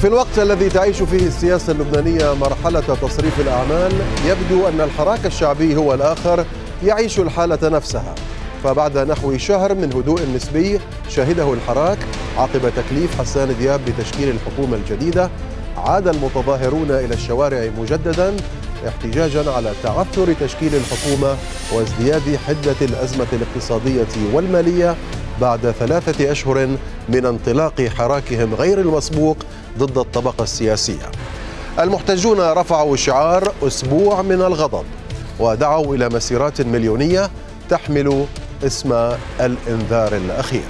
في الوقت الذي تعيش فيه السياسة اللبنانية مرحلة تصريف الأعمال يبدو أن الحراك الشعبي هو الآخر يعيش الحالة نفسها فبعد نحو شهر من هدوء نسبي شهده الحراك عقب تكليف حسان دياب بتشكيل الحكومة الجديدة عاد المتظاهرون إلى الشوارع مجددا احتجاجا على تعثر تشكيل الحكومة وازدياد حدة الأزمة الاقتصادية والمالية بعد ثلاثة أشهر من انطلاق حراكهم غير المسبوق ضد الطبقة السياسية المحتجون رفعوا شعار أسبوع من الغضب ودعوا إلى مسيرات مليونية تحمل اسم الإنذار الأخير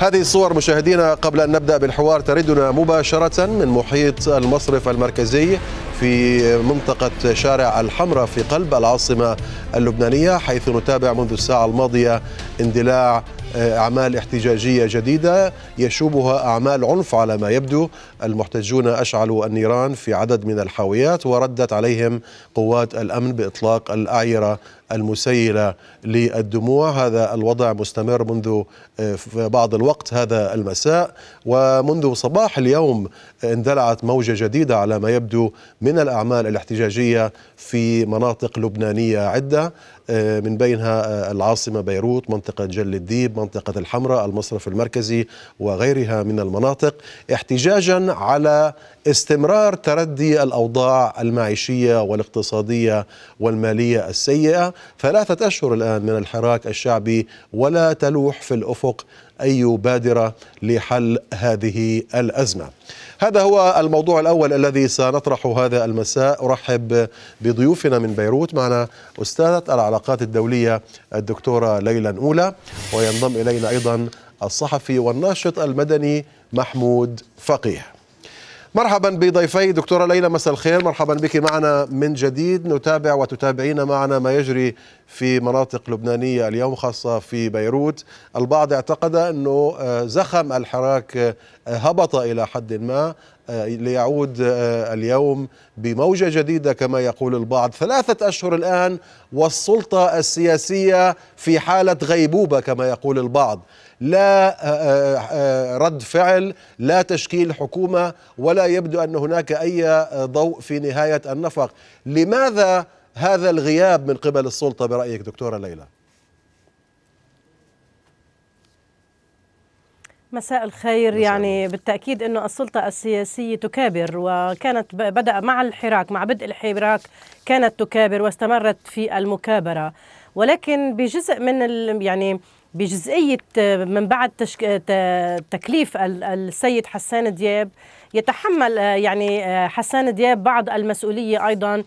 هذه الصور مشاهدينا قبل أن نبدأ بالحوار تردنا مباشرة من محيط المصرف المركزي في منطقة شارع الحمراء في قلب العاصمة اللبنانية حيث نتابع منذ الساعة الماضية اندلاع أعمال احتجاجية جديدة يشوبها أعمال عنف على ما يبدو المحتجون أشعلوا النيران في عدد من الحاويات وردت عليهم قوات الأمن بإطلاق الأعيرة المسيلة للدموع هذا الوضع مستمر منذ آه، بعض الوقت هذا المساء ومنذ صباح اليوم اندلعت موجة جديدة على ما يبدو من الأعمال الاحتجاجية في مناطق لبنانية عدة آه، من بينها آه، العاصمة بيروت منطقة جل الديب منطقة الحمراء المصرف المركزي وغيرها من المناطق احتجاجا على استمرار تردي الاوضاع المعيشيه والاقتصاديه والماليه السيئه ثلاثه اشهر الان من الحراك الشعبي ولا تلوح في الافق اي بادره لحل هذه الازمه. هذا هو الموضوع الاول الذي سنطرحه هذا المساء، ارحب بضيوفنا من بيروت معنا استاذه العلاقات الدوليه الدكتوره ليلى اولى وينضم الينا ايضا الصحفي والناشط المدني محمود فقيه. مرحبا بضيفي دكتوره ليلى مساء الخير مرحبا بك معنا من جديد نتابع وتتابعين معنا ما يجري في مناطق لبنانيه اليوم خاصه في بيروت البعض اعتقد انه آه، زخم الحراك آه، هبط الى حد ما آه، ليعود اليوم بموجه جديده كما يقول البعض ثلاثه اشهر الان والسلطه السياسيه في حاله غيبوبه كما يقول البعض لا آه، آه، آه، رد فعل لا تشكيل حكومة ولا يبدو أن هناك أي ضوء في نهاية النفق لماذا هذا الغياب من قبل السلطة برأيك دكتورة ليلى مساء الخير مساء يعني بالتاكيد انه السلطه السياسيه تكابر وكانت بدا مع الحراك مع بدء الحراك كانت تكابر واستمرت في المكابره ولكن بجزء من يعني بجزئية آه، من بعد تشك... آه، تكليف السيد حسان دياب يتحمل آه، يعني حسان دياب بعض المسؤولية أيضاً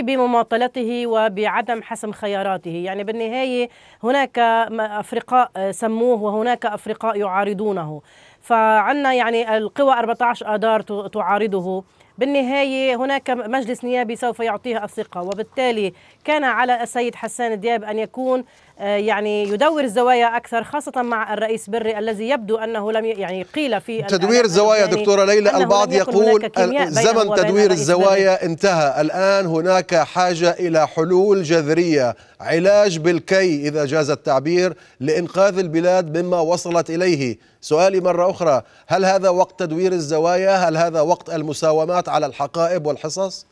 بمماطلته وبعدم حسم خياراته يعني بالنهاية هناك أفرقاء سموه وهناك أفرقاء يعارضونه فعنا يعني القوى 14 آذار تعارضه بالنهاية هناك مجلس نيابي سوف يعطيه الثقة وبالتالي كان على السيد حسان دياب أن يكون آه، يعني يدور الزوايا اكثر خاصه مع الرئيس بري الذي يبدو انه لم يعني قيل في تدوير الزوايا يعني دكتوره ليلى البعض يقول زمن تدوير الزوايا بري. انتهى الان هناك حاجه الى حلول جذريه علاج بالكي اذا جاز التعبير لانقاذ البلاد مما وصلت اليه سؤالي مره اخرى هل هذا وقت تدوير الزوايا هل هذا وقت المساومات على الحقائب والحصص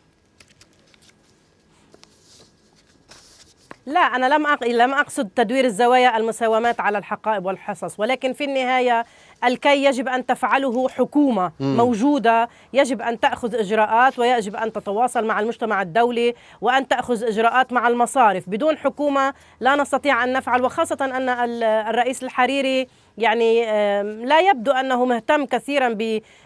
لا أنا لم لم أقصد تدوير الزوايا المساومات على الحقائب والحصص ولكن في النهاية الكي يجب أن تفعله حكومة مم. موجودة يجب أن تأخذ إجراءات ويجب أن تتواصل مع المجتمع الدولي وأن تأخذ إجراءات مع المصارف بدون حكومة لا نستطيع أن نفعل وخاصة أن الرئيس الحريري يعني لا يبدو أنه مهتم كثيرا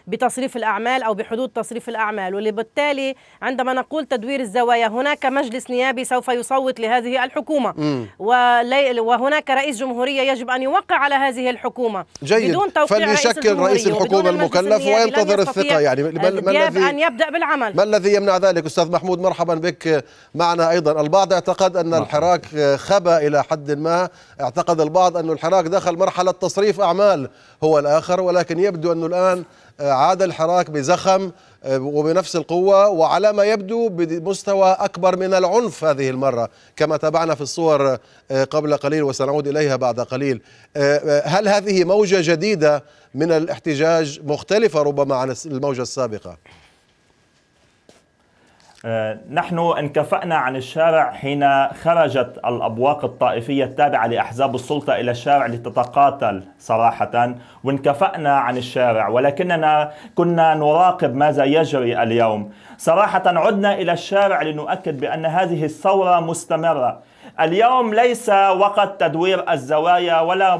بتصريف الأعمال أو بحدود تصريف الأعمال وبالتالي عندما نقول تدوير الزوايا هناك مجلس نيابي سوف يصوت لهذه الحكومة وهناك رئيس جمهورية يجب أن يوقع على هذه الحكومة جيد. بدون توقيع فليشكل رئيس الحكومة المكلف وينتظر الثقة يعني ما الذي أن يبدأ بالعمل ما الذي يمنع ذلك أستاذ محمود مرحبا بك معنا أيضا البعض اعتقد أن الحراك خبى إلى حد ما اعتقد البعض أن الحراك دخل مرحلة تصريف تصريف أعمال هو الآخر ولكن يبدو أنه الآن آه، عاد الحراك بزخم آه، وبنفس القوة وعلى ما يبدو بمستوى أكبر من العنف هذه المرة كما تابعنا في الصور آه، قبل قليل وسنعود إليها بعد قليل هل هذه موجة جديدة من الاحتجاج مختلفة ربما عن الموجة السابقة؟ آه، نحن انكفأنا عن الشارع حين خرجت الأبواق الطائفية التابعة لأحزاب السلطة إلى الشارع لتتقاتل صراحة وانكفأنا عن الشارع ولكننا كنا نراقب ماذا يجري اليوم صراحة عدنا إلى الشارع لنؤكد بأن هذه الثورة مستمرة اليوم ليس وقت تدوير الزوايا ولا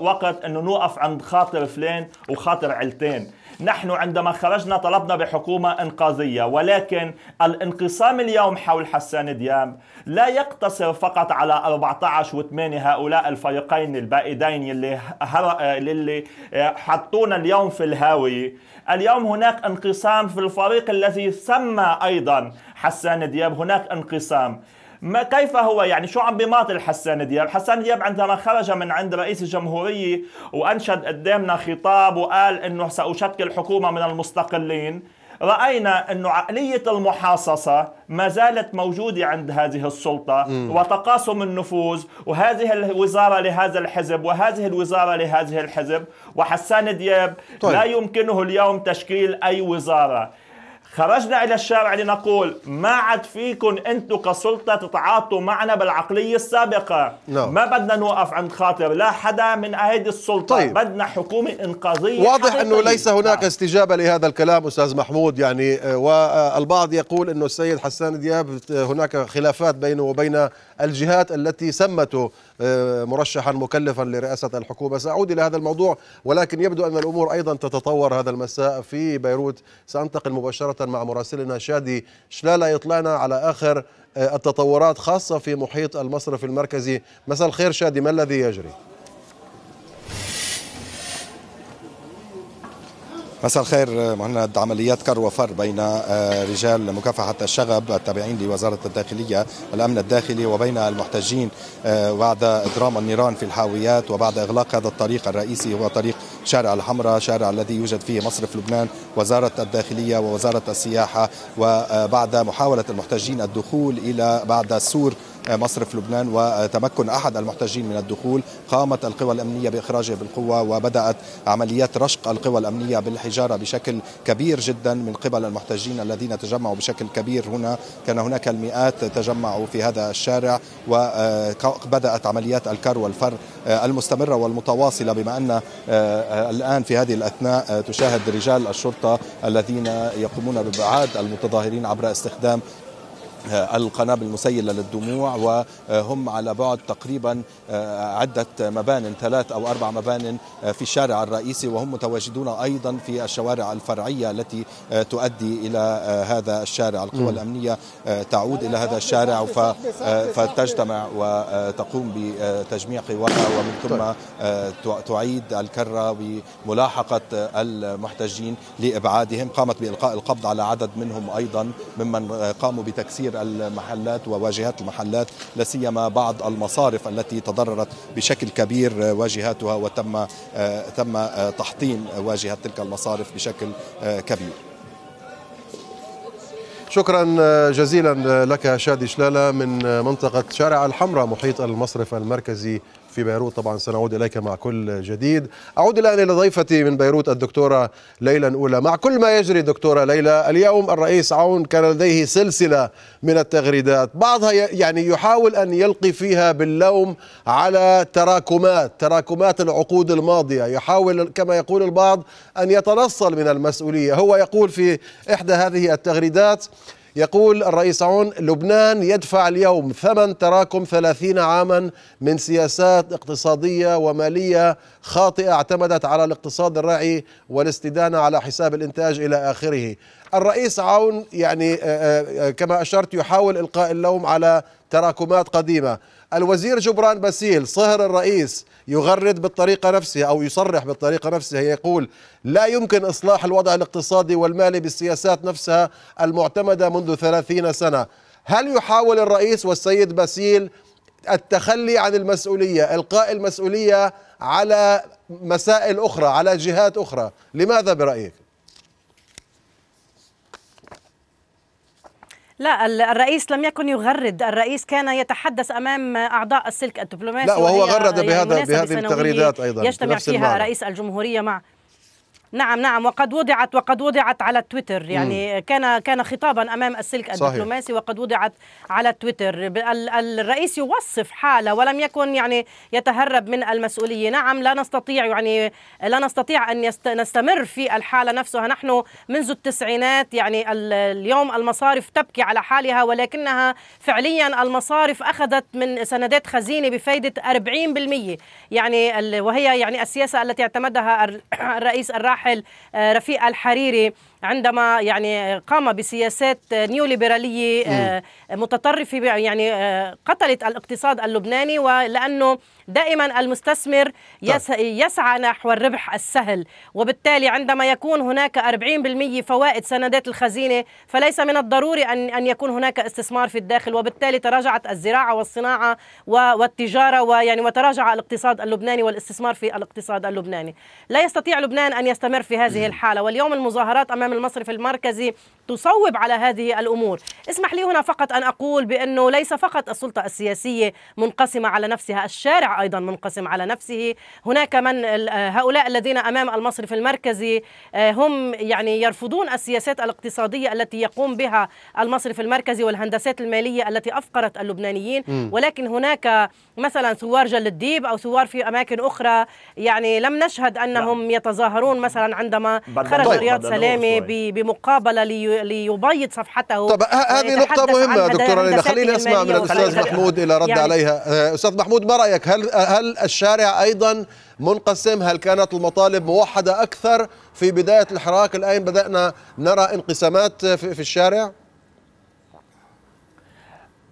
وقت أن نوقف عند خاطر فلان وخاطر علتين نحن عندما خرجنا طلبنا بحكومة إنقاذية ولكن الانقسام اليوم حول حسان دياب لا يقتصر فقط على 14 و8 هؤلاء الفريقين البائدين اللي هر... اللي حطونا اليوم في الهاوية اليوم هناك انقسام في الفريق الذي سمى أيضا حسان دياب هناك انقسام ما كيف هو يعني شو عم بيماطل حسان دياب حسان دياب عندما خرج من عند رئيس الجمهورية وأنشد قدامنا خطاب وقال أنه سأشكل حكومة من المستقلين راينا أن عقليه المحاصصه ما زالت موجوده عند هذه السلطه م. وتقاسم النفوذ وهذه الوزاره لهذا الحزب وهذه الوزاره لهذه الحزب وحسان دياب طيب. لا يمكنه اليوم تشكيل اي وزاره خرجنا إلى الشارع لنقول ما عاد فيكم أنتم كسلطة تتعاطوا معنا بالعقلية السابقة لا. نعم. ما بدنا نوقف عند خاطر لا حدا من أيدي السلطة طيب. بدنا حكومة إنقاذية واضح حقيقية. أنه ليس هناك لا. نعم. استجابة لهذا الكلام أستاذ محمود يعني آه، والبعض يقول أنه السيد حسان دياب آه، هناك خلافات بينه وبين الجهات التي سمته آه، مرشحا مكلفا لرئاسة الحكومة سأعود إلى هذا الموضوع ولكن يبدو أن الأمور أيضا تتطور هذا المساء في بيروت سأنتقل مباشرة مع مراسلنا شادي شلالة يطلعنا على آخر آه، التطورات خاصة في محيط المصرف المركزي مساء الخير شادي ما الذي يجري؟ مساء الخير آه، مهند عمليات كر وفر بين آه، رجال مكافحة الشغب التابعين لوزارة الداخلية الأمن الداخلي وبين المحتجين آه، بعد إضرام النيران في الحاويات وبعد إغلاق هذا الطريق الرئيسي هو طريق شارع الحمراء شارع الذي يوجد فيه مصرف لبنان وزارة الداخلية ووزارة السياحة وبعد محاولة المحتجين الدخول إلى بعد سور مصر في لبنان وتمكن أحد المحتجين من الدخول قامت القوى الأمنية بإخراجه بالقوة وبدأت عمليات رشق القوى الأمنية بالحجارة بشكل كبير جدا من قبل المحتجين الذين تجمعوا بشكل كبير هنا كان هناك المئات تجمعوا في هذا الشارع وبدأت عمليات الكر والفر المستمرة والمتواصلة بما أن الآن في هذه الأثناء تشاهد رجال الشرطة الذين يقومون بإبعاد المتظاهرين عبر استخدام آه، القنابل المسيلة للدموع وهم على بعد تقريبا آه، عدة مبان ثلاث أو أربع مبان آه، في الشارع الرئيسي وهم متواجدون أيضا في الشوارع الفرعية التي تؤدي إلى هذا الشارع القوى الأمنية تعود إلى هذا الشارع فتجتمع وتقوم بتجميع قواها ومن ثم طيب. تعيد الكرة بملاحقة المحتجين لإبعادهم قامت بإلقاء القبض على عدد منهم أيضا ممن قاموا بتكسير المحلات وواجهات المحلات لا سيما بعض المصارف التي تضررت بشكل كبير واجهاتها وتم تم تحطيم واجهه تلك المصارف بشكل كبير شكرا جزيلا لك شادي شلاله من منطقه شارع الحمراء محيط المصرف المركزي في بيروت طبعا سنعود إليك مع كل جديد أعود الآن إلى ضيفتي من بيروت الدكتورة ليلى الاولى مع كل ما يجري دكتورة ليلى اليوم الرئيس عون كان لديه سلسلة من التغريدات بعضها يعني يحاول أن يلقي فيها باللوم على تراكمات تراكمات العقود الماضية يحاول كما يقول البعض أن يتنصل من المسؤولية هو يقول في إحدى هذه التغريدات يقول الرئيس عون لبنان يدفع اليوم ثمن تراكم ثلاثين عاما من سياسات اقتصادية ومالية خاطئة اعتمدت على الاقتصاد الراعي والاستدانة على حساب الانتاج إلى آخره الرئيس عون يعني آه، آه، آه، كما أشرت يحاول إلقاء اللوم على تراكمات قديمة الوزير جبران باسيل صهر الرئيس يغرد بالطريقة نفسها أو يصرح بالطريقة نفسها يقول لا يمكن إصلاح الوضع الاقتصادي والمالي بالسياسات نفسها المعتمدة منذ ثلاثين سنة هل يحاول الرئيس والسيد باسيل التخلي عن المسؤولية إلقاء المسؤولية على مسائل أخرى على جهات أخرى لماذا برأيك؟ لا الرئيس لم يكن يغرد الرئيس كان يتحدث امام اعضاء السلك الدبلوماسي لا وهو غرد بهذا بهذه التغريدات ايضا يجتمع فيها رئيس الجمهوريه مع نعم نعم وقد وضعت وقد وضعت على تويتر يعني مم. كان كان خطابا امام السلك الدبلوماسي صحيح. وقد وضعت على تويتر الرئيس يوصف حاله ولم يكن يعني يتهرب من المسؤوليه نعم لا نستطيع يعني لا نستطيع ان نستمر في الحاله نفسها نحن منذ التسعينات يعني اليوم المصارف تبكي على حالها ولكنها فعليا المصارف اخذت من سندات خزينه بفائده 40% يعني وهي يعني السياسه التي اعتمدها الرئيس الراحل الراحل آه، رفيق الحريري عندما يعني قام بسياسات نيوليبرالية آه، متطرفة يعني آه، قتلت الاقتصاد اللبناني ولأنه دائما المستثمر يسعى نحو الربح السهل وبالتالي عندما يكون هناك 40% فوائد سندات الخزينة فليس من الضروري أن أن يكون هناك استثمار في الداخل وبالتالي تراجعت الزراعة والصناعة والتجارة ويعني وتراجع الاقتصاد اللبناني والاستثمار في الاقتصاد اللبناني لا يستطيع لبنان أن يستمر في هذه الحالة واليوم المظاهرات أمام امام المصرف المركزي تصوب على هذه الامور اسمح لي هنا فقط ان اقول بانه ليس فقط السلطه السياسيه منقسمه على نفسها الشارع ايضا منقسم على نفسه هناك من آه، هؤلاء الذين امام المصرف المركزي آه، هم يعني يرفضون السياسات الاقتصاديه التي يقوم بها المصرف المركزي والهندسات الماليه التي افقرت اللبنانيين م. ولكن هناك مثلا ثوار جل الديب او ثوار في اماكن اخرى يعني لم نشهد انهم لا. نعم. يتظاهرون مثلا عندما خرج رياض سلامه طيب. بمقابله ليبيض صفحته طب هذه نقطه مهمه دكتوره ليلى خلينا اسمع من الاستاذ محمود الى رد يعني عليها آه، استاذ محمود ما رايك هل هل الشارع ايضا منقسم هل كانت المطالب موحده اكثر في بدايه الحراك الان بدانا نرى انقسامات في الشارع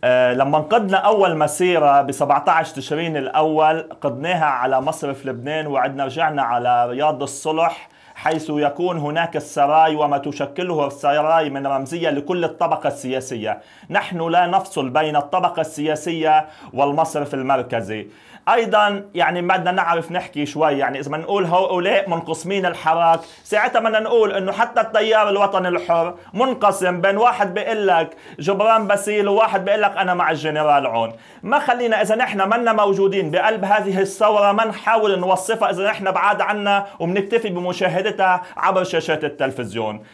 آه، لما انقدنا اول مسيره ب 17 تشرين الاول قضناها على مصرف لبنان وعدنا رجعنا على رياض الصلح حيث يكون هناك السراي وما تشكله السراي من رمزية لكل الطبقة السياسية نحن لا نفصل بين الطبقة السياسية والمصرف المركزي ايضا يعني بدنا نعرف نحكي شوي يعني اذا نقول هؤلاء منقسمين الحراك ساعتها بدنا نقول انه حتى التيار الوطني الحر منقسم بين واحد بيقول لك جبران باسيل وواحد بيقول لك انا مع الجنرال عون ما خلينا اذا نحن منا موجودين بقلب هذه الثوره ما نحاول نوصفها اذا نحن بعاد عنا وبنكتفي بمشاهده وقتها عبر شاشات التلفزيون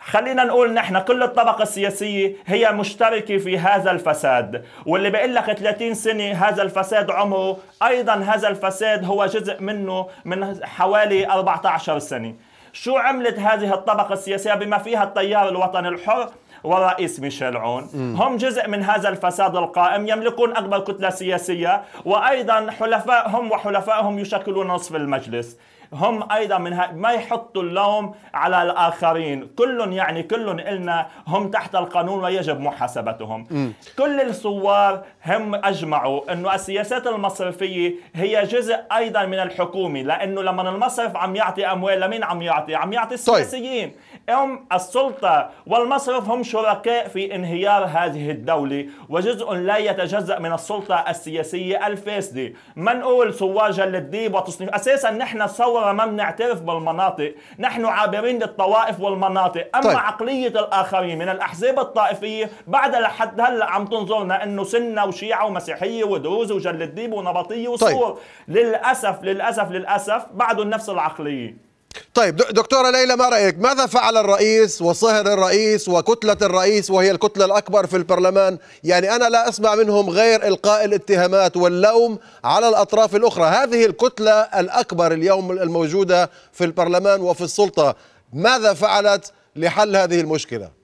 خلينا نقول نحن كل الطبقة السياسية هي مشتركة في هذا الفساد واللي بقول لك 30 سنة هذا الفساد عمره أيضا هذا الفساد هو جزء منه من حوالي 14 سنة شو عملت هذه الطبقة السياسية بما فيها التيار الوطني الحر والرئيس ميشيل عون م. هم جزء من هذا الفساد القائم يملكون أكبر كتلة سياسية وأيضا حلفائهم وحلفائهم يشكلون نصف المجلس هم ايضا من ها ما يحطوا اللوم على الاخرين كل يعني كل إلنا هم تحت القانون ويجب محاسبتهم م. كل الصوار هم اجمعوا انه السياسات المصرفيه هي جزء ايضا من الحكومه لانه لما المصرف عم يعطي اموال لمين عم يعطي عم يعطي طيب. السياسيين طيب. هم السلطة والمصرف هم شركاء في انهيار هذه الدولة وجزء لا يتجزأ من السلطة السياسية الفاسدة ما نقول جل الديب وتصنيف أساسا نحن الثورة ما بنعترف بالمناطق نحن عابرين للطوائف والمناطق أما طيب. عقلية الآخرين من الأحزاب الطائفية بعد لحد هلا عم تنظرنا أنه سنة وشيعة ومسيحية ودروز وجل الديب ونبطية وصور طيب. للأسف للأسف للأسف بعد نفس العقلية طيب دكتورة ليلى ما رأيك ماذا فعل الرئيس وصهر الرئيس وكتلة الرئيس وهي الكتلة الأكبر في البرلمان يعني أنا لا أسمع منهم غير إلقاء الاتهامات واللوم على الأطراف الأخرى هذه الكتلة الأكبر اليوم الموجودة في البرلمان وفي السلطة ماذا فعلت لحل هذه المشكلة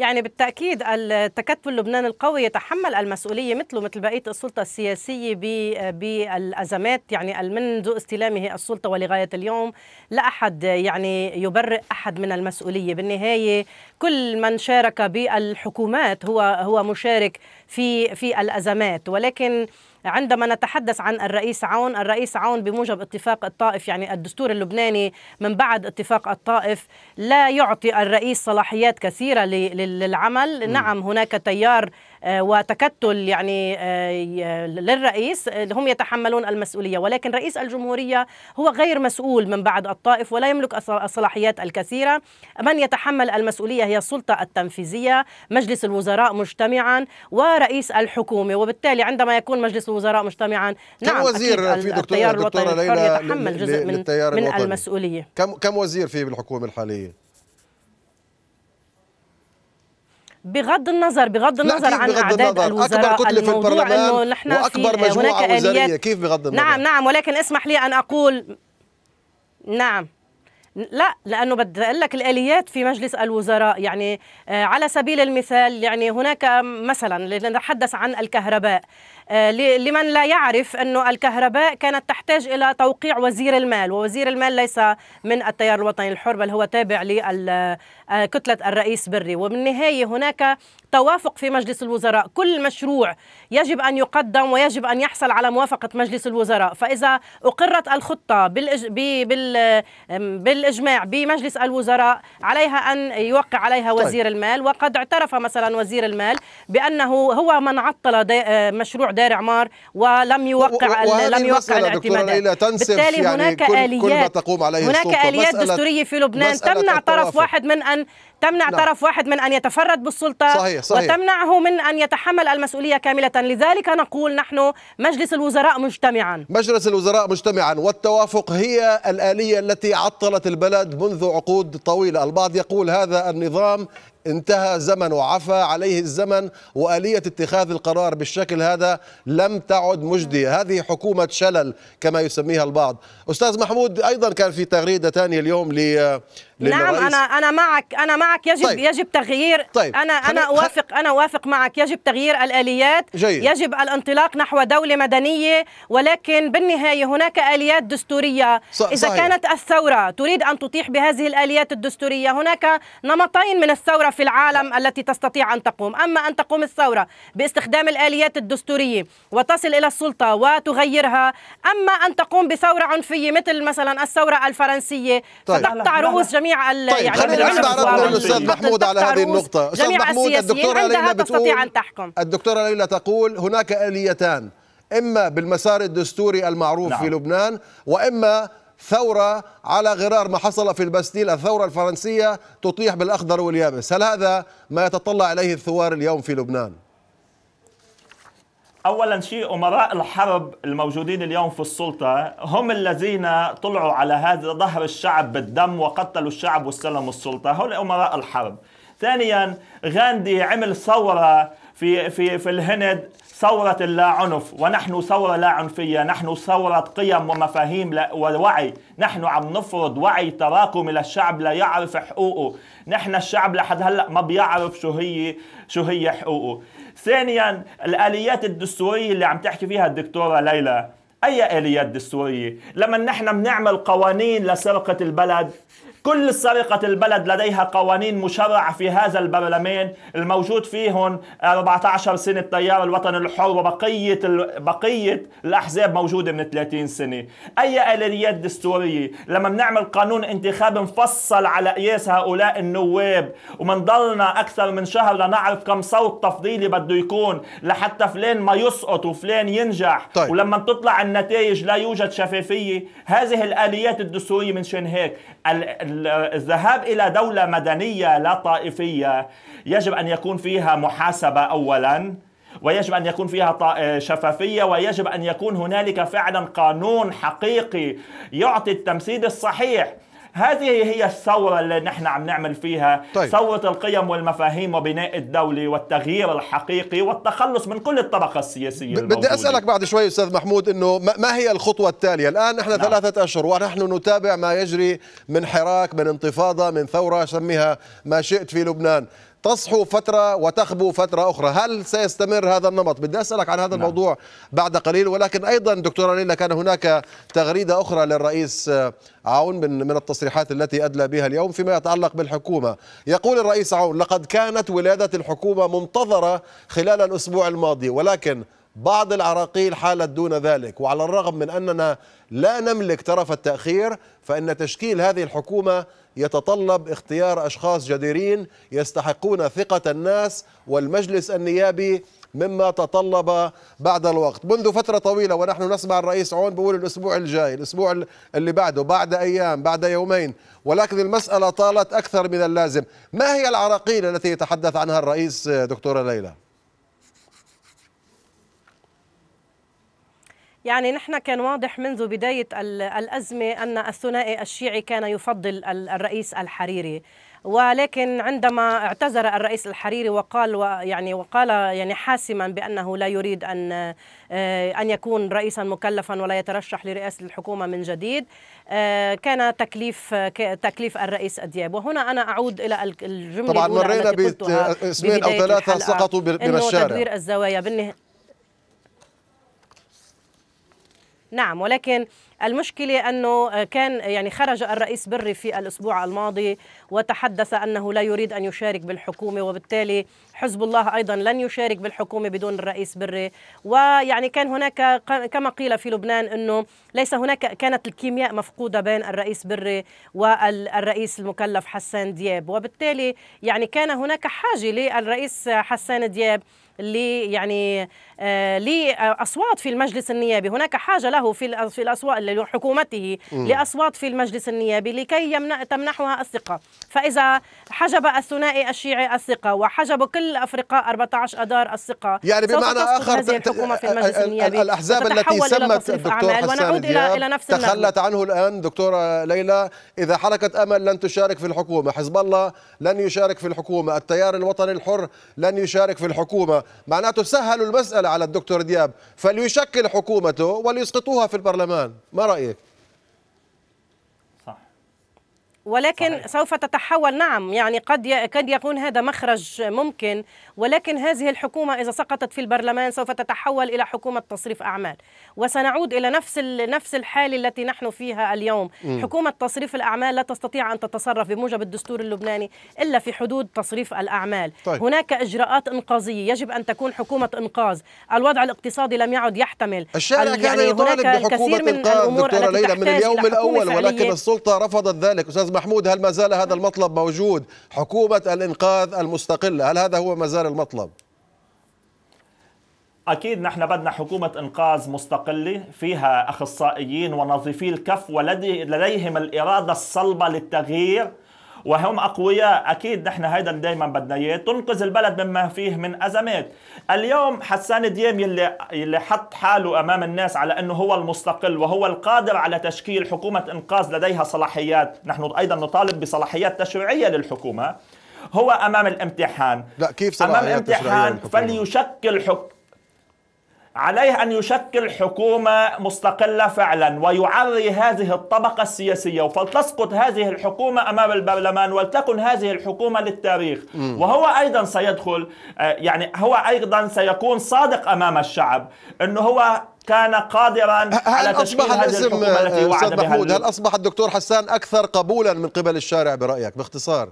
يعني بالتأكيد التكتل اللبناني القوي يتحمل المسؤولية مثله مثل بقية السلطة السياسية بالأزمات يعني منذ استلامه السلطة ولغاية اليوم لا أحد يعني يبرئ أحد من المسؤولية بالنهاية كل من شارك بالحكومات هو هو مشارك في في الأزمات ولكن عندما نتحدث عن الرئيس عون الرئيس عون بموجب اتفاق الطائف يعني الدستور اللبناني من بعد اتفاق الطائف لا يعطي الرئيس صلاحيات كثيرة للعمل م. نعم هناك تيار آه، وتكتل يعني آه، للرئيس آه، هم يتحملون المسؤولية ولكن رئيس الجمهورية هو غير مسؤول من بعد الطائف ولا يملك الصلاحيات الكثيرة من يتحمل المسؤولية هي السلطة التنفيذية مجلس الوزراء مجتمعا ورئيس الحكومة وبالتالي عندما يكون مجلس الوزراء مجتمعا نعم كم وزير في دكتورة التيار الوطني يتحمل جزء من, من المسؤولية كم كم وزير في بالحكومة الحالية؟ بغض النظر بغض النظر عن اعداد النظر. الوزراء أكبر كتلة في البرلمان انه نحن واكبر في مجموعه هناك وزاريه كيف بغض النظر نعم نعم ولكن اسمح لي ان اقول نعم لا لانه بدي اقول لك الاليات في مجلس الوزراء يعني آه، على سبيل المثال يعني هناك مثلا لنتحدث عن الكهرباء آه، لمن لا يعرف أنه الكهرباء كانت تحتاج إلى توقيع وزير المال ووزير المال ليس من التيار الوطني الحر بل هو تابع لكتلة آه، الرئيس بري وبالنهاية هناك توافق في مجلس الوزراء كل مشروع يجب أن يقدم ويجب أن يحصل على موافقة مجلس الوزراء فإذا أقرت الخطة بالإجماع بمجلس الوزراء عليها أن يوقع عليها وزير طيب. المال وقد اعترف مثلا وزير المال بأنه هو من عطل دي... آه، مشروع دار عمار ولم يوقع لم يوقع الاعتمادات بالتالي يعني هناك اليات كل ما تقوم عليه هناك اليات دستوريه في لبنان تمنع طرف واحد من ان تمنع نعم. طرف واحد من ان يتفرد بالسلطه صحيح صحيح. وتمنعه من ان يتحمل المسؤوليه كامله لذلك نقول نحن مجلس الوزراء مجتمعا مجلس الوزراء مجتمعا والتوافق هي الاليه التي عطلت البلد منذ عقود طويله البعض يقول هذا النظام انتهى زمن وعفى عليه الزمن وآلية اتخاذ القرار بالشكل هذا لم تعد مجدية هذه حكومة شلل كما يسميها البعض أستاذ محمود أيضا كان في تغريدة ثانية اليوم ل نعم انا انا معك انا معك يجب طيب. يجب تغيير طيب. انا انا اوافق انا اوافق معك يجب تغيير الاليات جيد. يجب الانطلاق نحو دوله مدنيه ولكن بالنهايه هناك اليات دستوريه صح. اذا صحيح. كانت الثوره تريد ان تطيح بهذه الاليات الدستوريه هناك نمطين من الثوره في العالم التي تستطيع ان تقوم اما ان تقوم الثوره باستخدام الاليات الدستوريه وتصل الى السلطه وتغيرها اما ان تقوم بثوره عنفيه مثل مثلا الثوره الفرنسيه طيب. فتقطع رؤوس جميع جميع ال طيب يعني خلينا نعرض الاستاذ محمود على هذه النقطه استاذ محمود الدكتوره ليلى بتقول أن تحكم. الدكتوره ليلى تقول هناك اليتان اما بالمسار الدستوري المعروف نعم. في لبنان واما ثورة على غرار ما حصل في الباستيل الثورة الفرنسية تطيح بالأخضر واليابس هل هذا ما يتطلع إليه الثوار اليوم في لبنان؟ اولا شيء امراء الحرب الموجودين اليوم في السلطه هم الذين طلعوا على هذا ظهر الشعب بالدم وقتلوا الشعب واستلموا السلطه هؤلاء امراء الحرب ثانيا غاندي عمل ثوره في في في الهند ثورة اللا عنف ونحن ثورة لا عنفية نحن ثورة قيم ومفاهيم ووعي نحن عم نفرض وعي تراكمي للشعب لا يعرف حقوقه نحن الشعب لحد هلأ ما بيعرف شو هي شو هي حقوقه ثانيا الاليات الدستوريه اللي عم تحكي فيها الدكتوره ليلى اي اليات دستوريه لما نحن بنعمل قوانين لسرقه البلد كل سرقة البلد لديها قوانين مشرعة في هذا البرلمان الموجود فيهم 14 سنة تيار الوطن الحر وبقية بقية الأحزاب موجودة من 30 سنة أي آليات دستورية لما بنعمل قانون انتخاب مفصل على قياس هؤلاء النواب ومنضلنا أكثر من شهر لنعرف كم صوت تفضيلي بده يكون لحتى فلان ما يسقط وفلان ينجح طيب. ولما تطلع النتائج لا يوجد شفافية هذه الآليات الدستورية من شان هيك الذهاب الى دوله مدنيه لا طائفيه يجب ان يكون فيها محاسبه اولا ويجب ان يكون فيها آه، شفافيه ويجب ان يكون هنالك فعلا قانون حقيقي يعطي التمثيل الصحيح هذه هي الثورة اللي نحن عم نعمل فيها طيب. ثورة القيم والمفاهيم وبناء الدولة والتغيير الحقيقي والتخلص من كل الطبقة السياسية ب- بدي أسألك بعد شوي أستاذ محمود أنه ما هي الخطوة التالية الآن نحن نعم. ثلاثة أشهر ونحن نتابع ما يجري من حراك من انتفاضة من ثورة سميها ما شئت في لبنان تصحو فترة وتخبو فترة أخرى هل سيستمر هذا النمط؟ بدي أسألك عن هذا نعم. الموضوع بعد قليل ولكن أيضا دكتورة ليلى كان هناك تغريدة أخرى للرئيس عون من من التصريحات التي أدلى بها اليوم فيما يتعلق بالحكومة يقول الرئيس عون لقد كانت ولادة الحكومة منتظرة خلال الأسبوع الماضي ولكن بعض العراقيل حالت دون ذلك وعلى الرغم من أننا لا نملك طرف التأخير فإن تشكيل هذه الحكومة يتطلب اختيار أشخاص جديرين يستحقون ثقة الناس والمجلس النيابي مما تطلب بعد الوقت منذ فترة طويلة ونحن نسمع الرئيس عون بيقول الأسبوع الجاي الأسبوع اللي بعده بعد أيام بعد يومين ولكن المسألة طالت أكثر من اللازم ما هي العراقيل التي يتحدث عنها الرئيس دكتورة ليلى؟ يعني نحن كان واضح منذ بداية الأزمة أن الثنائي الشيعي كان يفضل الرئيس الحريري ولكن عندما اعتذر الرئيس الحريري وقال يعني وقال يعني حاسما بانه لا يريد ان آه، ان يكون رئيسا مكلفا ولا يترشح لرئاسه الحكومه من جديد آه، كان تكليف تكليف الرئيس الدياب وهنا انا اعود الى الجمله طبعا مرينا باسمين او ثلاثه سقطوا من الشارع تدوير الزوايا بالنهايه نعم ولكن المشكلة أنه كان يعني خرج الرئيس بري في الأسبوع الماضي وتحدث أنه لا يريد أن يشارك بالحكومة وبالتالي حزب الله أيضا لن يشارك بالحكومة بدون الرئيس بري ويعني كان هناك كما قيل في لبنان أنه ليس هناك كانت الكيمياء مفقودة بين الرئيس بري والرئيس المكلف حسان دياب وبالتالي يعني كان هناك حاجة للرئيس حسان دياب لي يعني آه لأصوات في المجلس النيابي هناك حاجة له في الأصوات لحكومته لأصوات في المجلس النيابي لكي يمنع تمنحها الثقة فإذا حجب الثنائي الشيعي الثقة وحجب كل أفرقاء 14 أدار الثقة يعني بمعنى آخر الحكومة في المجلس النيابي الأحزاب التي سمت الدكتور حسان دياب إلى نفس تخلت عنه الآن دكتورة ليلى إذا حركة أمل لن تشارك في الحكومة حزب الله لن يشارك في الحكومة التيار الوطني الحر لن يشارك في الحكومة معناته سهلوا المسألة على الدكتور دياب فليشكل حكومته وليسقطوها في البرلمان ما رايك ولكن صحيح. سوف تتحول نعم يعني قد قد يكون هذا مخرج ممكن ولكن هذه الحكومة إذا سقطت في البرلمان سوف تتحول إلى حكومة تصريف أعمال وسنعود إلى نفس نفس الحالة التي نحن فيها اليوم م. حكومة تصريف الأعمال لا تستطيع أن تتصرف بموجب الدستور اللبناني إلا في حدود تصريف الأعمال طيب. هناك إجراءات إنقاذية يجب أن تكون حكومة إنقاذ الوضع الاقتصادي لم يعد يحتمل الشارع كان يعني يطالب بحكومة إنقاذ دكتورة ليلى من اليوم الأول ولكن السلطة رفضت ذلك أستاذ محمود هل ما زال هذا المطلب موجود حكومة الإنقاذ المستقلة هل هذا هو ما زال المطلب أكيد نحن بدنا حكومة إنقاذ مستقلة فيها أخصائيين ونظيفي الكف ولديهم الإرادة الصلبة للتغيير وهم اقوياء اكيد نحن هيدا دائما بدنا اياه تنقذ البلد مما فيه من ازمات اليوم حسان دياب يلي يلي حط حاله امام الناس على انه هو المستقل وهو القادر على تشكيل حكومه انقاذ لديها صلاحيات نحن ايضا نطالب بصلاحيات تشريعيه للحكومه هو امام الامتحان لا كيف صلاحيات امام الامتحان فليشكل حكومه عليه أن يشكل حكومة مستقلة فعلا ويعري هذه الطبقة السياسية فلتسقط هذه الحكومة أمام البرلمان ولتكن هذه الحكومة للتاريخ م. وهو أيضا سيدخل آه، يعني هو أيضا سيكون صادق أمام الشعب أنه هو كان قادرا على تشكيل هذه الحكومة التي وعد بها هل أصبح الدكتور حسان أكثر قبولا من قبل الشارع برأيك باختصار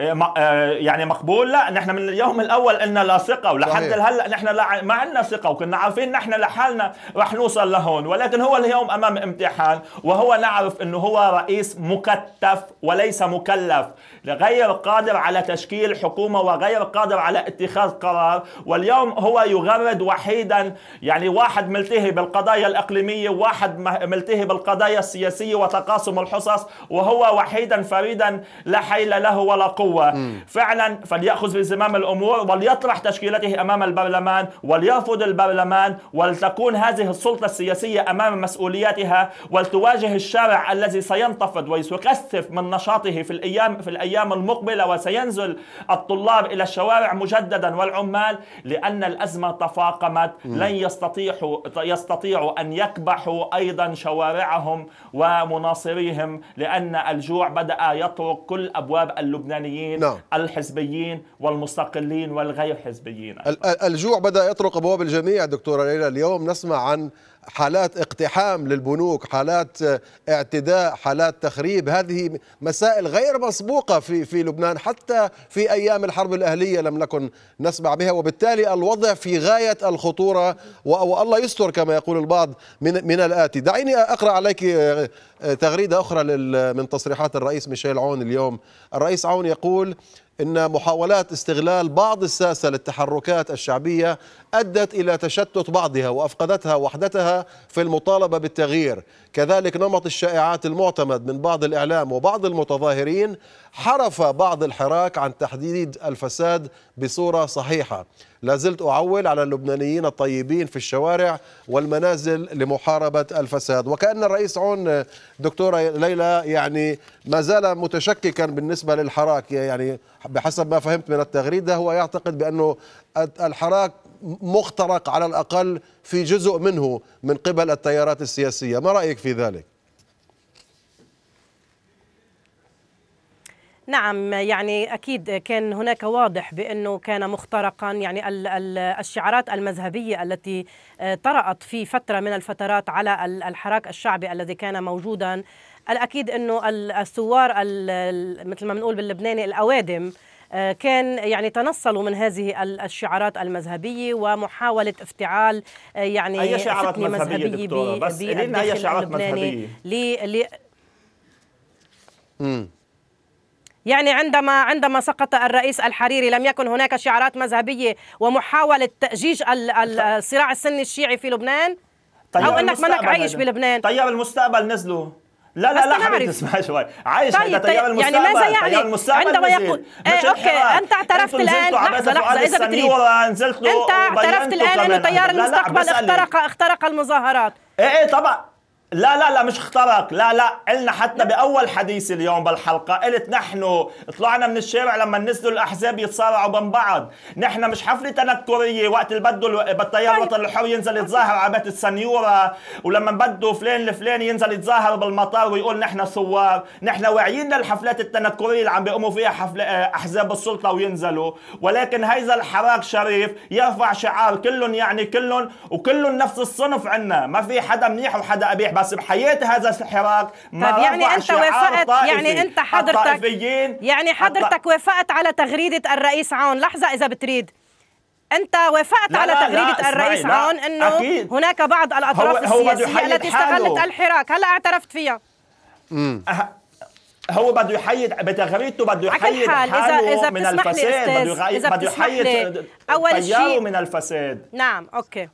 إيه، إيه، يعني مقبول لا نحن من اليوم الاول قلنا لا ثقه ولحد هلا نحن لا ما عندنا ثقه وكنا عارفين نحن لحالنا رح نوصل لهون ولكن هو اليوم امام امتحان وهو نعرف انه هو رئيس مكتف وليس مكلف غير قادر على تشكيل حكومه وغير قادر على اتخاذ قرار واليوم هو يغرد وحيدا يعني واحد ملتهي بالقضايا الاقليميه واحد ملتهي بالقضايا السياسيه وتقاسم الحصص وهو وحيدا فريدا لا حيل له ولا قوة القوة م. فعلا فليأخذ بزمام الأمور وليطرح تشكيلته أمام البرلمان وليرفض البرلمان ولتكون هذه السلطة السياسية أمام مسؤولياتها ولتواجه الشارع الذي سينتفض ويكثف من نشاطه في الأيام في الأيام المقبلة وسينزل الطلاب إلى الشوارع مجددا والعمال لأن الأزمة تفاقمت م. لن يستطيعوا يستطيعوا أن يكبحوا أيضا شوارعهم ومناصريهم لأن الجوع بدأ يطرق كل أبواب اللبنانيين الحزبيين نعم. الحزبيين والمستقلين والغير حزبيين أيضا. الجوع بدأ يطرق أبواب الجميع دكتورة ليلى اليوم نسمع عن حالات اقتحام للبنوك حالات آه، اعتداء حالات تخريب هذه مسائل غير مسبوقة في, في لبنان حتى في أيام الحرب الأهلية لم نكن نسمع بها وبالتالي الوضع في غاية الخطورة والله يستر كما يقول البعض من, من الآتي دعيني أقرأ عليك آه، آه، تغريدة أخرى من تصريحات الرئيس ميشيل عون اليوم الرئيس عون يقول إن محاولات استغلال بعض الساسة للتحركات الشعبية أدت إلى تشتت بعضها وأفقدتها وحدتها في المطالبة بالتغيير كذلك نمط الشائعات المعتمد من بعض الإعلام وبعض المتظاهرين حرف بعض الحراك عن تحديد الفساد بصورة صحيحة لا زلت أعول على اللبنانيين الطيبين في الشوارع والمنازل لمحاربة الفساد وكأن الرئيس عون دكتورة ليلى يعني ما زال متشككا بالنسبة للحراك يعني بحسب ما فهمت من التغريدة هو يعتقد بأنه الحراك مخترق على الأقل في جزء منه من قبل التيارات السياسية ما رأيك في ذلك؟ نعم يعني أكيد كان هناك واضح بأنه كان مخترقا يعني الشعارات المذهبية التي آه، طرأت في فترة من الفترات على الحراك الشعبي الذي كان موجودا الأكيد أنه الثوار مثل ما بنقول باللبناني الأوادم آه، كان يعني تنصلوا من هذه الشعارات المذهبية ومحاولة افتعال آه، يعني أي شعارات مذهبية, دكتوره بس أي شعارات مذهبية يعني عندما عندما سقط الرئيس الحريري لم يكن هناك شعارات مذهبيه ومحاوله تاجيج الصراع السني الشيعي في لبنان طيب او انك منك عايش بلبنان طيب المستقبل نزلوا لا لا لا حبيبتي اسمع شوي عايش طيب طيب يعني ماذا يعني المستقبل عندما يقول ايه اوكي انت اعترفت الان لحظه لحظه اذا بتريد انت اعترفت الان انه تيار المستقبل اخترق اخترق المظاهرات ايه ايه طبعا لا لا لا مش اخترق لا لا قلنا حتى باول حديث اليوم بالحلقه قلت نحن طلعنا من الشارع لما نزلوا الاحزاب يتصارعوا بين بعض نحن مش حفله تنكريه وقت اللي بده بالتيار الوطني الحر ينزل يتظاهر على بيت السنيوره ولما بده فلان الفلاني ينزل يتظاهر بالمطار ويقول نحن ثوار نحن واعيين للحفلات التنكريه اللي عم بيقوموا فيها حفلة آه، احزاب السلطه وينزلوا ولكن هيدا الحراك شريف يرفع شعار كلهم يعني كلهم وكلهم نفس الصنف عندنا ما في حدا منيح وحدا قبيح بس حاسب حييت هذا الحراك طيب، ما طيب يعني انت وافقت يعني انت حضرتك يعني حضرتك وافقت على تغريده الرئيس عون لحظه اذا بتريد انت وافقت على تغريده لا الرئيس عون انه أكيد. هناك بعض الاطراف هو السياسيه هو التي استغلت الحراك هلا اعترفت فيها أه، هو بده يحيد بتغريدته بده يحيد حال حاله إذا إذا من الفساد بده يحيد بده يحيد أول شيء من الفساد نعم اوكي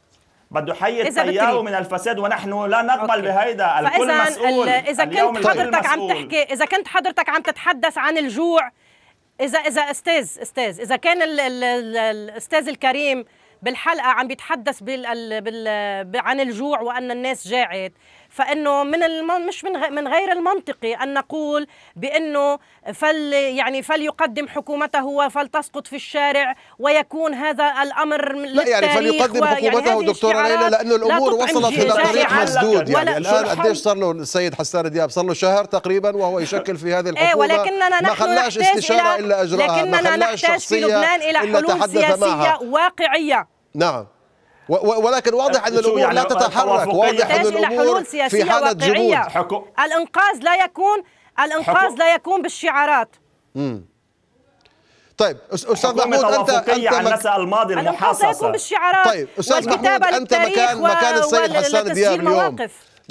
بده يحيي التيار من الفساد ونحن لا نقبل بهذا بهيدا الكل مسؤول اذا كنت حضرتك عم تحكي اذا كنت حضرتك عم تتحدث عن الجوع اذا اذا استاذ استاذ اذا كان ال ال الاستاذ الكريم بالحلقه عم بيتحدث بال بال عن الجوع وان الناس جاعت فانه من الم... مش من, من غير المنطقي ان نقول بانه فل يعني فليقدم حكومته وفلتسقط في الشارع ويكون هذا الامر لا يعني فليقدم يعني حكومته يعني دكتوره ليلى لانه الامور لا وصلت الى طريق مسدود يعني الان قديش صار له السيد حسان دياب صار له شهر تقريبا وهو يشكل في هذه إيه، الحكومه ايه ولكننا ما خلاش استشاره الا اجراها لكننا نحتاج في لبنان الى حلول سياسيه واقعيه نعم ولكن واضح ان أه، الامور يعني لا أه، تتحرك واضح ان الامور في حاله جمود الانقاذ لا يكون الانقاذ لا يكون بالشعارات مم. طيب استاذ محمود انت انت مك... الماضي المحاصصه بالشعارات طيب استاذ محمود انت مكان و... مكان السيد حسان دياب اليوم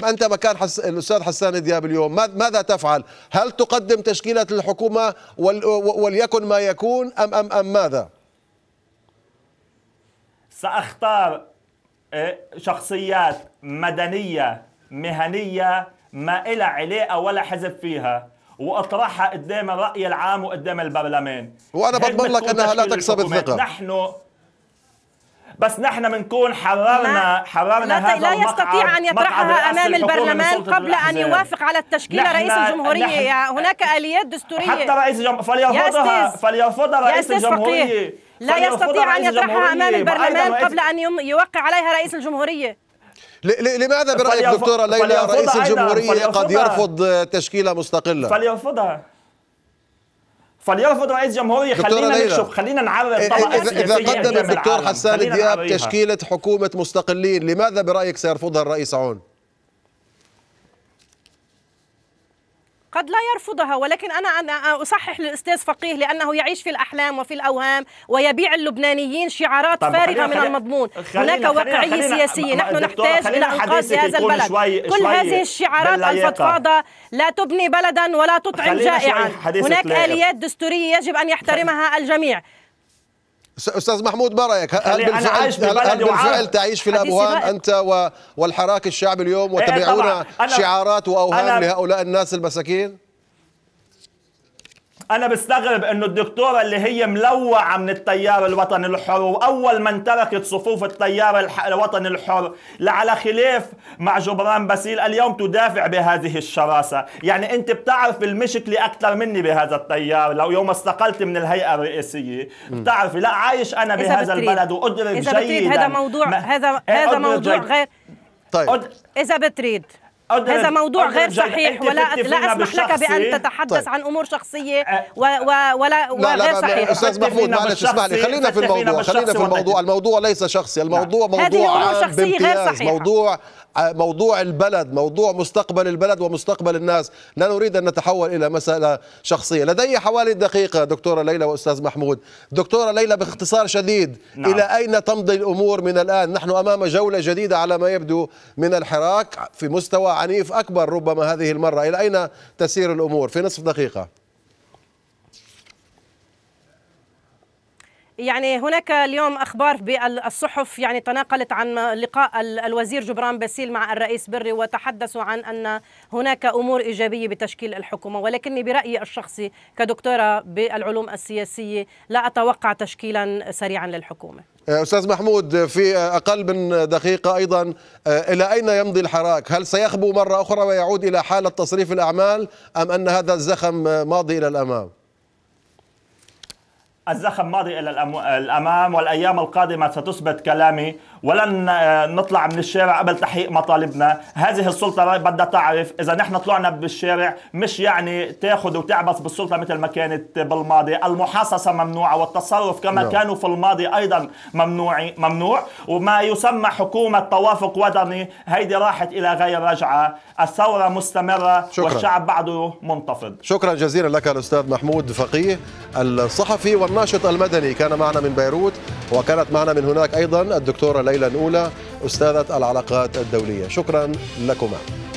انت مكان حس... الاستاذ حسان دياب اليوم ماذا تفعل هل تقدم تشكيله الحكومه وال... وليكن ما يكون ام ام ام ماذا ساختار إيه، شخصيات مدنية مهنية ما إلها علاقة ولا حزب فيها واطرحها قدام الراي العام وقدام البرلمان وانا بضمن لك انها لا تكسب الثقه نحن بس نحن بنكون حررنا حررنا هذا لا يستطيع ان يطرحها امام البرلمان قبل ان يوافق على التشكيله رئيس الجمهوريه هناك اليات دستوريه حتى رئيس الجمهوريه فليرفضها فليرفضها رئيس الجمهوريه لا يستطيع أن يطرحها أمام البرلمان قبل أن يوقع عليها رئيس الجمهورية لماذا برأيك دكتورة ليلى رئيس الجمهورية قد يرفض تشكيلة مستقلة فليرفضها فليرفض رئيس جمهورية خلينا نكشف خلينا نعرف إذا, إذا قدم الدكتور حسان دياب تشكيلة حكومة مستقلين لماذا برأيك سيرفضها الرئيس عون؟ قد لا يرفضها ولكن أنا أنا أصحح للأستاذ فقيه لأنه يعيش في الأحلام وفي الأوهام ويبيع اللبنانيين شعارات فارغة من المضمون هناك واقعية سياسية نحن نحتاج إلى إنقاذ هذا البلد شوي كل شوي هذه الشعارات الفضفاضة لا تبني بلدا ولا تطعم جائعا هناك آليات دستورية يجب أن يحترمها الجميع استاذ محمود ما رايك هل بالفعل, أنا عايش هل بالفعل تعيش في الابواب انت والحراك الشعبي اليوم إيه، إيه، وتبيعون شعارات واوهام لهؤلاء الناس المساكين انا بستغرب انه الدكتوره اللي هي ملوعه من التيار الوطني الحر واول من تركت صفوف التيار الوطني الحر لعلى خلاف مع جبران باسيل اليوم تدافع بهذه الشراسه يعني انت بتعرف المشكله اكثر مني بهذا التيار لو يوم استقلت من الهيئه الرئيسيه بتعرفي لا عايش انا بهذا البلد وادرك جيدا هذا إيه، موضوع هذا هذا موضوع غير طيب اذا بتريد هذا موضوع غير صحيح ولا لا اسمح لك بان تتحدث طيب. عن امور شخصيه أه، و و ولا لا لا غير صحيح استاذ محمود معلش اسمح لي خلينا في الموضوع خلينا في الموضوع الموضوع ليس شخصي الموضوع موضوع عام صحيحه موضوع موضوع البلد موضوع مستقبل البلد ومستقبل الناس لا نريد أن نتحول إلى مسألة شخصية لدي حوالي دقيقة دكتورة ليلى وأستاذ محمود دكتورة ليلى باختصار شديد نعم. إلى أين تمضي الأمور من الآن نحن أمام جولة جديدة على ما يبدو من الحراك في مستوى عنيف أكبر ربما هذه المرة إلى أين تسير الأمور في نصف دقيقة يعني هناك اليوم اخبار بالصحف يعني تناقلت عن لقاء الوزير جبران باسيل مع الرئيس بري وتحدثوا عن ان هناك امور ايجابيه بتشكيل الحكومه ولكني برايي الشخصي كدكتوره بالعلوم السياسيه لا اتوقع تشكيلا سريعا للحكومه. أه، استاذ محمود في اقل من دقيقه ايضا أه، الى اين يمضي الحراك؟ هل سيخبو مره اخرى ويعود الى حاله تصريف الاعمال ام ان هذا الزخم ماضي الى الامام؟ الزخم ماضي إلى الأمام والأيام القادمة ستثبت كلامي ولن آه، نطلع من الشارع قبل تحقيق مطالبنا هذه السلطة بدها تعرف إذا نحن طلعنا بالشارع مش يعني تاخذ وتعبث بالسلطة مثل ما كانت بالماضي المحاصصة ممنوعة والتصرف كما لا. نعم. كانوا في الماضي أيضا ممنوع ممنوع وما يسمى حكومة توافق وطني هيدي راحت إلى غير رجعة الثورة مستمرة شكرا. والشعب بعده منتفض شكرا جزيلا لك الأستاذ محمود فقيه الصحفي والناشط المدني كان معنا من بيروت وكانت معنا من هناك أيضا الدكتورة الليلة الأولى أستاذة العلاقات الدولية شكرا لكما